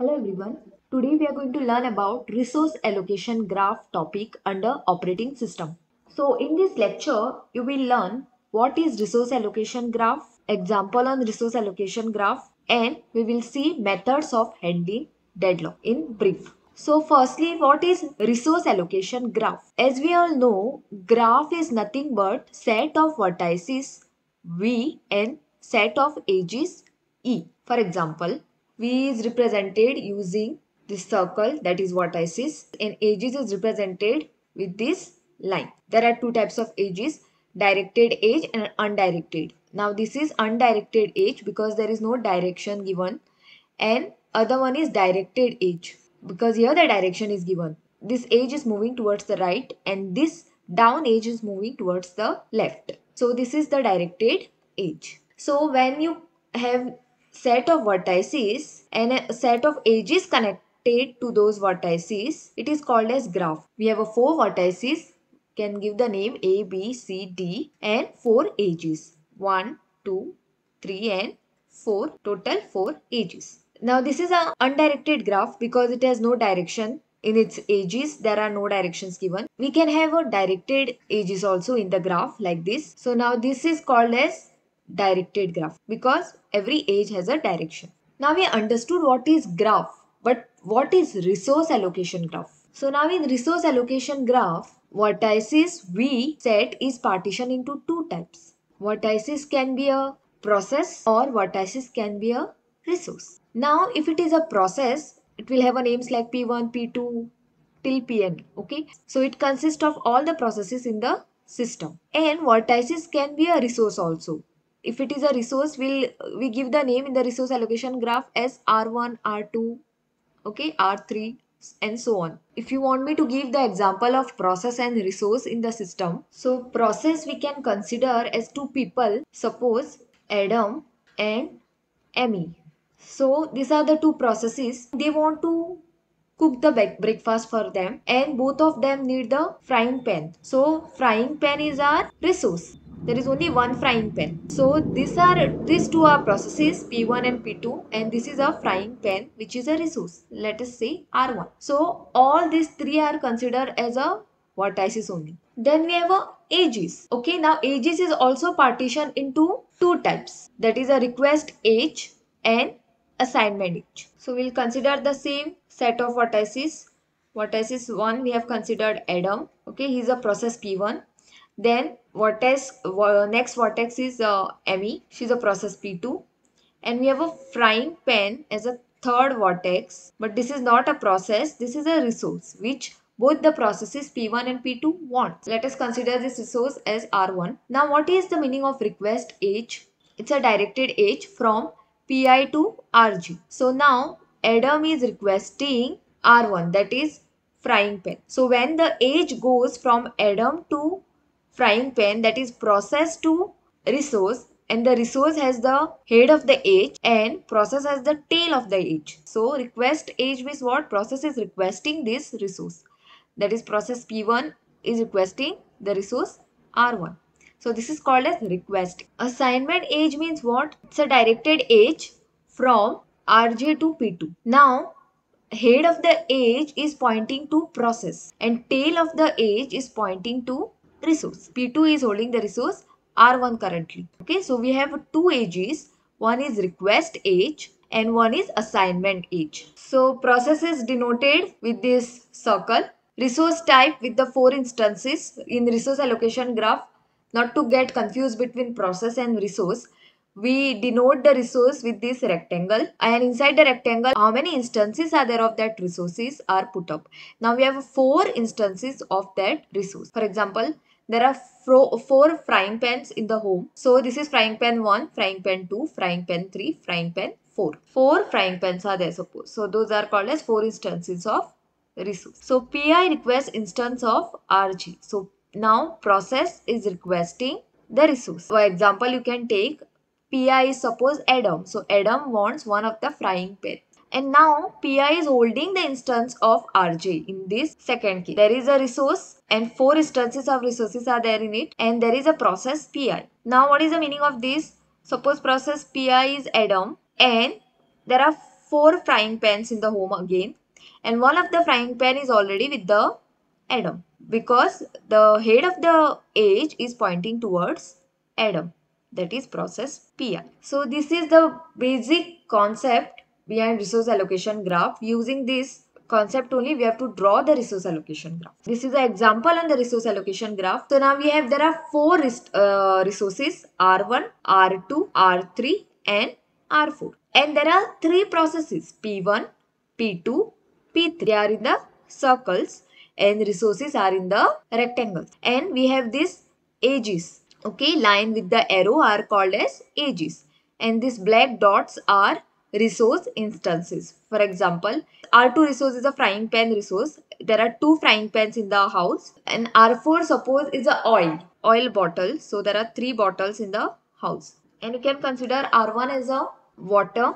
Hello everyone. Today we are going to learn about resource allocation graph topic under operating system. So in this lecture you will learn what is resource allocation graph, example on resource allocation graph and we will see methods of handling deadlock in brief. So firstly what is resource allocation graph? As we all know graph is nothing but set of vertices V and set of edges E. For example V is represented using this circle that is vertices and edges is represented with this line. There are two types of edges directed edge and undirected. Now this is undirected edge because there is no direction given and other one is directed edge because here the direction is given. This edge is moving towards the right and this down edge is moving towards the left. So this is the directed edge. So when you have set of vertices and a set of edges connected to those vertices, it is called as graph. We have a four vertices, can give the name A, B, C, D and four edges. One, two, three and 4, total 4 edges. Now this is an undirected graph because it has no direction. In its edges, there are no directions given. We can have a directed edges also in the graph like this. So now this is called as directed graph because every age has a direction. Now we understood what is graph but what is resource allocation graph? So now in resource allocation graph vertices we set is partitioned into two types. Vertices can be a process or vertices can be a resource. Now if it is a process it will have a names like P1, P2 till Pn okay. So it consists of all the processes in the system and vertices can be a resource also if it is a resource we'll we give the name in the resource allocation graph as r1 r2 okay r3 and so on if you want me to give the example of process and resource in the system so process we can consider as two people suppose adam and emmy so these are the two processes they want to cook the breakfast for them and both of them need the frying pan so frying pan is our resource there is only one frying pan so these are these two are processes p1 and p2 and this is a frying pan which is a resource let us say r1 so all these three are considered as a vertices only then we have a ages okay now ages is also partitioned into two types that is a request age and assignment age so we'll consider the same set of vertices vertices 1 we have considered adam okay he's a process p1 then Vortex, next vortex is uh, Emmy. She's a process P2. And we have a frying pan as a third vortex. But this is not a process. This is a resource which both the processes P1 and P2 want. Let us consider this resource as R1. Now what is the meaning of request H? It's a directed H from PI to RG. So now Adam is requesting R1 that is frying pan. So when the H goes from Adam to frying pan that is process to resource and the resource has the head of the H and process has the tail of the H. So request H means what? Process is requesting this resource. That is process P1 is requesting the resource R1. So this is called as request. Assignment age means what? It's a directed age from RJ to P2. Now head of the age is pointing to process and tail of the age is pointing to resource. P2 is holding the resource R1 currently. Okay, so we have two ages. One is request age and one is assignment age. So process is denoted with this circle. Resource type with the four instances in resource allocation graph. Not to get confused between process and resource. We denote the resource with this rectangle and inside the rectangle how many instances are there of that resources are put up. Now we have four instances of that resource. For example, there are four frying pans in the home. So this is frying pan 1, frying pan 2, frying pan 3, frying pan 4. Four frying pans are there suppose. So those are called as four instances of resource. So PI requests instance of RG. So now process is requesting the resource. For example, you can take PI is suppose Adam. So Adam wants one of the frying pan. And now PI is holding the instance of RJ in this second key. There is a resource and four instances of resources are there in it and there is a process pi. Now what is the meaning of this? Suppose process pi is Adam and there are four frying pans in the home again and one of the frying pan is already with the Adam because the head of the age is pointing towards Adam that is process pi. So this is the basic concept behind resource allocation graph. Using this concept only we have to draw the resource allocation graph. This is an example on the resource allocation graph. So now we have there are four uh, resources R1, R2, R3 and R4 and there are three processes P1, P2, P3 they are in the circles and resources are in the rectangles and we have these edges okay line with the arrow are called as edges and these black dots are resource instances. For example, R2 resource is a frying pan resource. There are two frying pans in the house and R4 suppose is a oil, oil bottle. So there are three bottles in the house and you can consider R1 as a water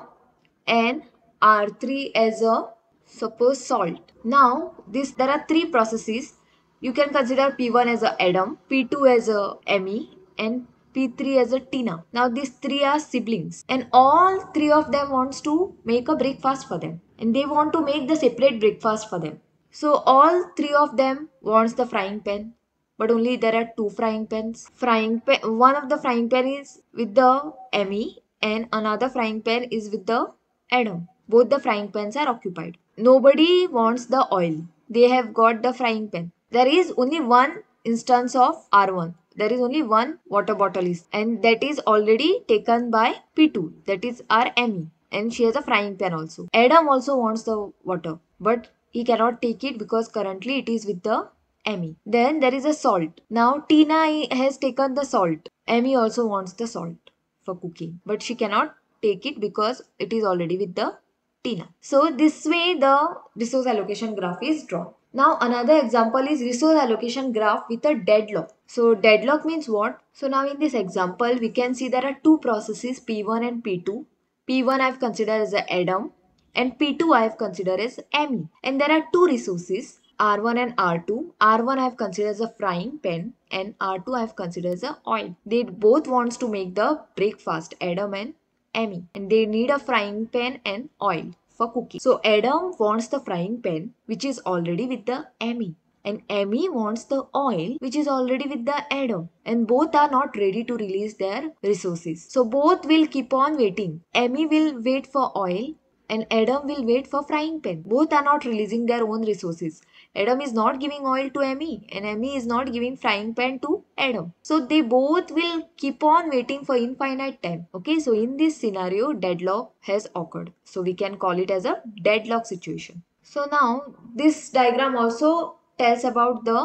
and R3 as a suppose salt. Now this there are three processes. You can consider P1 as a Adam, P2 as a Me and P3 as a Tina. Now these three are siblings and all three of them wants to make a breakfast for them and they want to make the separate breakfast for them. So all three of them wants the frying pan but only there are two frying pans. Frying pan, one of the frying pan is with the Emmy and another frying pan is with the Adam. Both the frying pans are occupied. Nobody wants the oil. They have got the frying pan. There is only one instance of R1 there is only one water bottle is and that is already taken by P2 that is our ME and she has a frying pan also. Adam also wants the water but he cannot take it because currently it is with the Emmy. Then there is a salt. Now Tina has taken the salt. Emmy also wants the salt for cooking but she cannot take it because it is already with the Tina. So this way the resource allocation graph is drawn. Now another example is resource allocation graph with a deadlock. So deadlock means what? So now in this example, we can see there are two processes P1 and P2. P1 I have considered as Adam and P2 I have considered as Amy. And there are two resources R1 and R2. R1 I have considered as a frying pan and R2 I have considered as a oil. They both wants to make the breakfast Adam and Amy and they need a frying pan and oil for cooking. So Adam wants the frying pan which is already with the Amy and Emmy wants the oil which is already with the Adam and both are not ready to release their resources. So both will keep on waiting. Emmy will wait for oil and Adam will wait for frying pan. Both are not releasing their own resources. Adam is not giving oil to Emmy, and Emmy is not giving frying pan to Adam. So they both will keep on waiting for infinite time. Okay, so in this scenario deadlock has occurred. So we can call it as a deadlock situation. So now this diagram also tells about the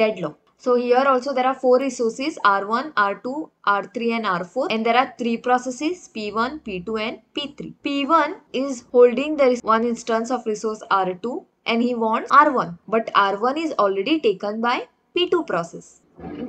deadlock. So here also there are four resources R1, R2, R3 and R4 and there are three processes P1, P2 and P3. P1 is holding the one instance of resource R2 and he wants R1 but R1 is already taken by P2 process.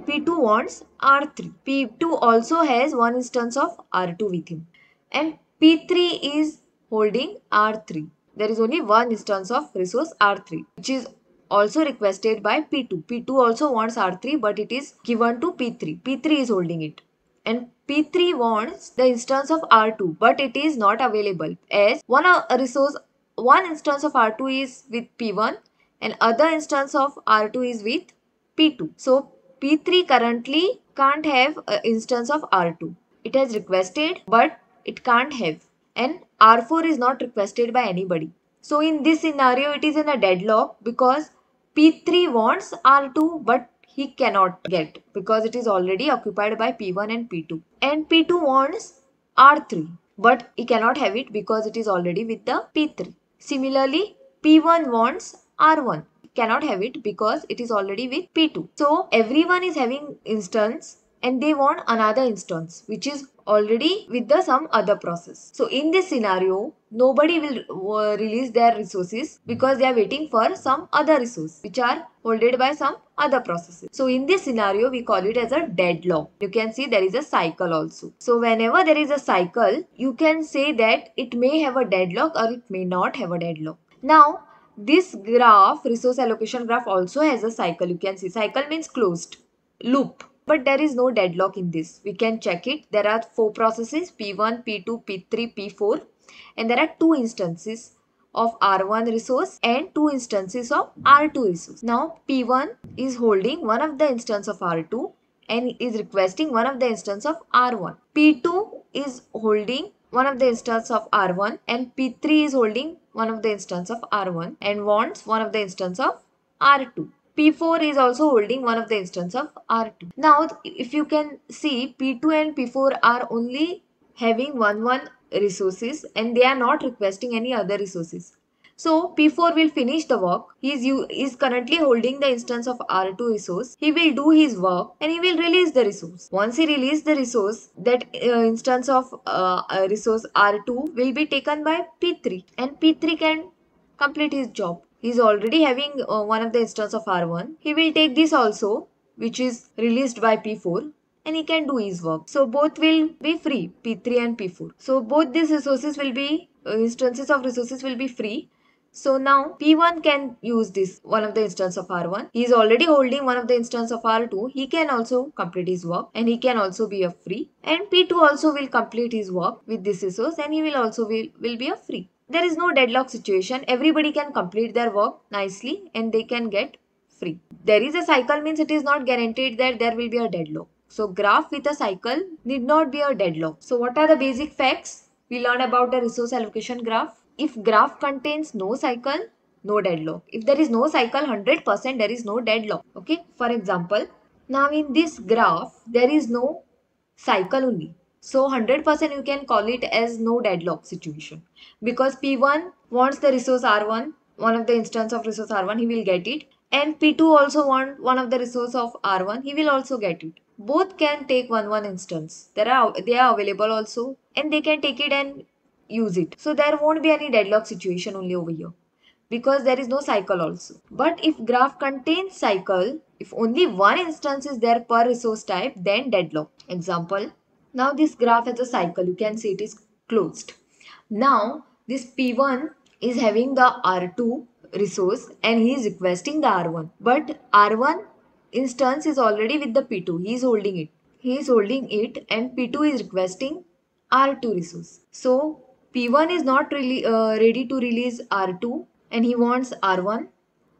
P2 wants R3. P2 also has one instance of R2 with him and P3 is holding R3. There is only one instance of resource R3 which is also requested by P2. P2 also wants R3 but it is given to P3. P3 is holding it. And P3 wants the instance of R2 but it is not available as one uh, resource, one instance of R2 is with P1 and other instance of R2 is with P2. So P3 currently can't have an instance of R2. It has requested but it can't have and R4 is not requested by anybody. So in this scenario it is in a deadlock because P3 wants R2 but he cannot get because it is already occupied by P1 and P2. And P2 wants R3 but he cannot have it because it is already with the P3. Similarly, P1 wants R1 cannot have it because it is already with P2. So everyone is having instance and they want another instance which is already with the some other process. So in this scenario, nobody will uh, release their resources because they are waiting for some other resource which are holded by some other processes. So in this scenario, we call it as a deadlock. You can see there is a cycle also. So whenever there is a cycle, you can say that it may have a deadlock or it may not have a deadlock. Now this graph, resource allocation graph also has a cycle. You can see cycle means closed loop but there is no deadlock in this. We can check it. There are four processes P1, P2, P3, P4 and there are two instances of R1 resource and two instances of R2 resource. Now P1 is holding one of the instance of R2 and is requesting one of the instance of R1. P2 is holding one of the instance of R1 and P3 is holding one of the instance of R1 and wants one of the instance of R2. P4 is also holding one of the instance of R2. Now, if you can see, P2 and P4 are only having one one resources and they are not requesting any other resources. So P4 will finish the work. He is, he is currently holding the instance of R2 resource. He will do his work and he will release the resource. Once he releases the resource, that uh, instance of uh, resource R2 will be taken by P3 and P3 can complete his job. He is already having uh, one of the instance of R1. He will take this also which is released by P4 and he can do his work. So both will be free P3 and P4. So both these resources will be uh, instances of resources will be free. So now P1 can use this one of the instance of R1. He is already holding one of the instance of R2. He can also complete his work and he can also be a free. And P2 also will complete his work with this resource and he will also will, will be a free there is no deadlock situation. Everybody can complete their work nicely and they can get free. There is a cycle means it is not guaranteed that there will be a deadlock. So graph with a cycle need not be a deadlock. So what are the basic facts? We learn about the resource allocation graph. If graph contains no cycle, no deadlock. If there is no cycle, 100% there is no deadlock. Okay. For example, now in this graph, there is no cycle only. So 100% you can call it as no deadlock situation because P1 wants the resource R1, one of the instance of resource R1, he will get it. And P2 also want one of the resource of R1, he will also get it. Both can take one one instance. There are they are available also and they can take it and use it. So there won't be any deadlock situation only over here because there is no cycle also. But if graph contains cycle, if only one instance is there per resource type, then deadlock. Example, now this graph has a cycle. You can see it is closed. Now this P1 is having the R2 resource and he is requesting the R1. But R1 instance is already with the P2. He is holding it. He is holding it and P2 is requesting R2 resource. So P1 is not really uh, ready to release R2 and he wants R1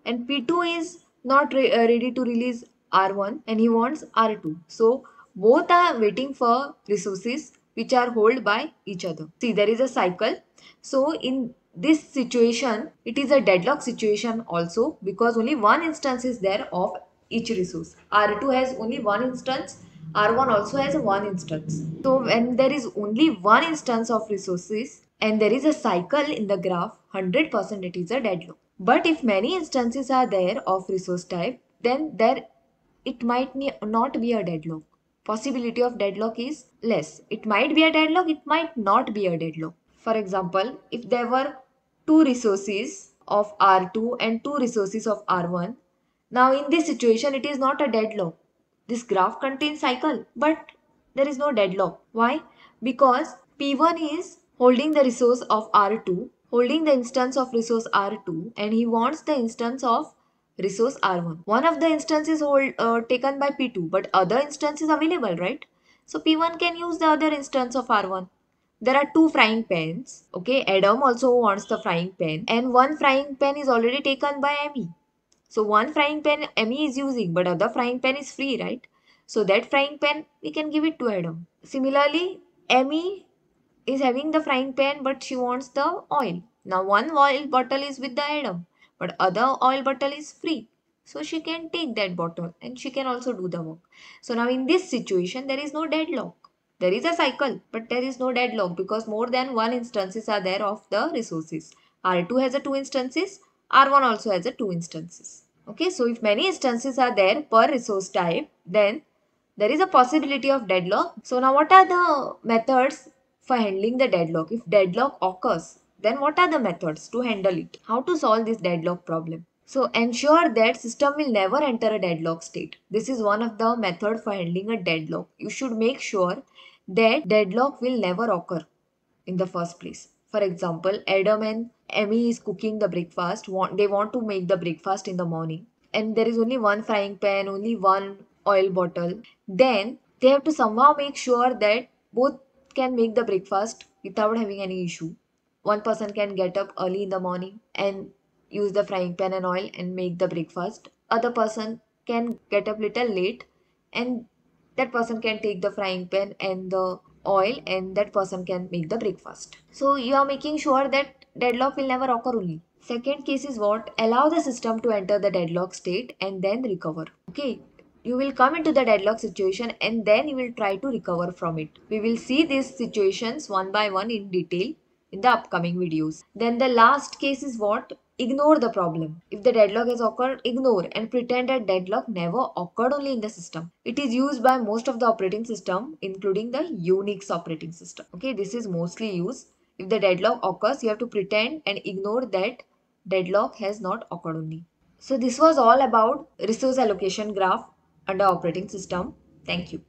and P2 is not re uh, ready to release R1 and he wants R2. So both are waiting for resources which are held by each other. See, there is a cycle. So, in this situation, it is a deadlock situation also because only one instance is there of each resource. R2 has only one instance R1 also has one instance. So when there is only one instance of resources and there is a cycle in the graph, 100% it is a deadlock. But if many instances are there of resource type, then there it might not be a deadlock possibility of deadlock is less. It might be a deadlock, it might not be a deadlock. For example, if there were two resources of R2 and two resources of R1, now in this situation it is not a deadlock. This graph contains cycle, but there is no deadlock. Why? Because P1 is holding the resource of R2, holding the instance of resource R2 and he wants the instance of resource R1. One of the instances hold, uh, taken by P2 but other instance is available, right? So P1 can use the other instance of R1. There are two frying pans. Okay, Adam also wants the frying pan and one frying pan is already taken by Emmy. So one frying pan Emmy is using but other frying pan is free, right? So that frying pan we can give it to Adam. Similarly, Emmy is having the frying pan but she wants the oil. Now one oil bottle is with the Adam but other oil bottle is free so she can take that bottle and she can also do the work so now in this situation there is no deadlock there is a cycle but there is no deadlock because more than one instances are there of the resources r2 has a two instances r1 also has a two instances okay so if many instances are there per resource type then there is a possibility of deadlock so now what are the methods for handling the deadlock if deadlock occurs then what are the methods to handle it? How to solve this deadlock problem? So ensure that system will never enter a deadlock state. This is one of the method for handling a deadlock. You should make sure that deadlock will never occur in the first place. For example, Adam and Emmy is cooking the breakfast. They want to make the breakfast in the morning. And there is only one frying pan, only one oil bottle. Then they have to somehow make sure that both can make the breakfast without having any issue one person can get up early in the morning and use the frying pan and oil and make the breakfast other person can get up little late and that person can take the frying pan and the oil and that person can make the breakfast so you are making sure that deadlock will never occur only second case is what allow the system to enter the deadlock state and then recover okay you will come into the deadlock situation and then you will try to recover from it we will see these situations one by one in detail in the upcoming videos. Then the last case is what? Ignore the problem. If the deadlock has occurred, ignore and pretend that deadlock never occurred only in the system. It is used by most of the operating system including the Unix operating system. Okay, this is mostly used. If the deadlock occurs, you have to pretend and ignore that deadlock has not occurred only. So this was all about resource allocation graph under operating system. Thank you.